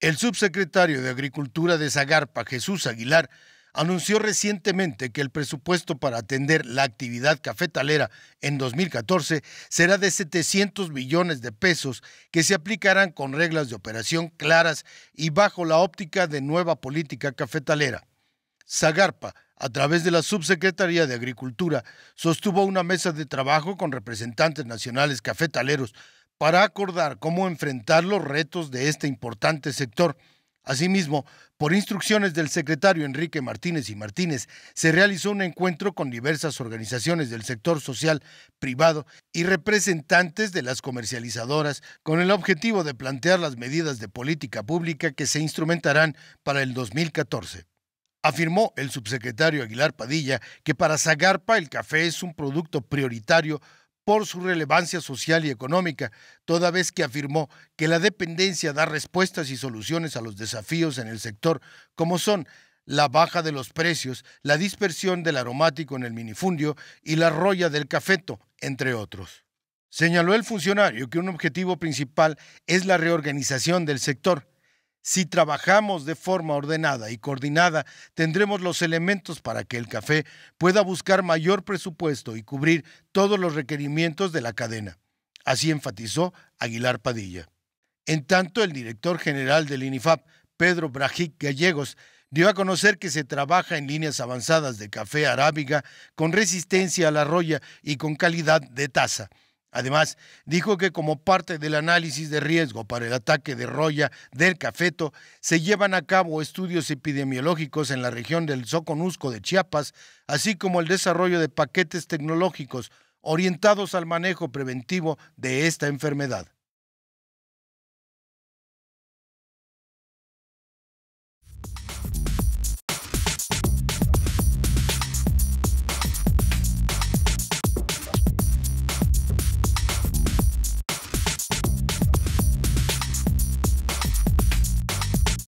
El subsecretario de Agricultura de Zagarpa, Jesús Aguilar, anunció recientemente que el presupuesto para atender la actividad cafetalera en 2014 será de 700 millones de pesos que se aplicarán con reglas de operación claras y bajo la óptica de nueva política cafetalera. Zagarpa, a través de la Subsecretaría de Agricultura, sostuvo una mesa de trabajo con representantes nacionales cafetaleros para acordar cómo enfrentar los retos de este importante sector. Asimismo, por instrucciones del secretario Enrique Martínez y Martínez, se realizó un encuentro con diversas organizaciones del sector social privado y representantes de las comercializadoras con el objetivo de plantear las medidas de política pública que se instrumentarán para el 2014. Afirmó el subsecretario Aguilar Padilla que para Zagarpa el café es un producto prioritario por su relevancia social y económica, toda vez que afirmó que la dependencia da respuestas y soluciones a los desafíos en el sector, como son la baja de los precios, la dispersión del aromático en el minifundio y la roya del cafeto, entre otros. Señaló el funcionario que un objetivo principal es la reorganización del sector si trabajamos de forma ordenada y coordinada, tendremos los elementos para que el café pueda buscar mayor presupuesto y cubrir todos los requerimientos de la cadena. Así enfatizó Aguilar Padilla. En tanto, el director general del INIFAP, Pedro Brajic Gallegos, dio a conocer que se trabaja en líneas avanzadas de café arábiga con resistencia a la roya y con calidad de taza Además, dijo que como parte del análisis de riesgo para el ataque de roya del cafeto, se llevan a cabo estudios epidemiológicos en la región del Soconusco de Chiapas, así como el desarrollo de paquetes tecnológicos orientados al manejo preventivo de esta enfermedad.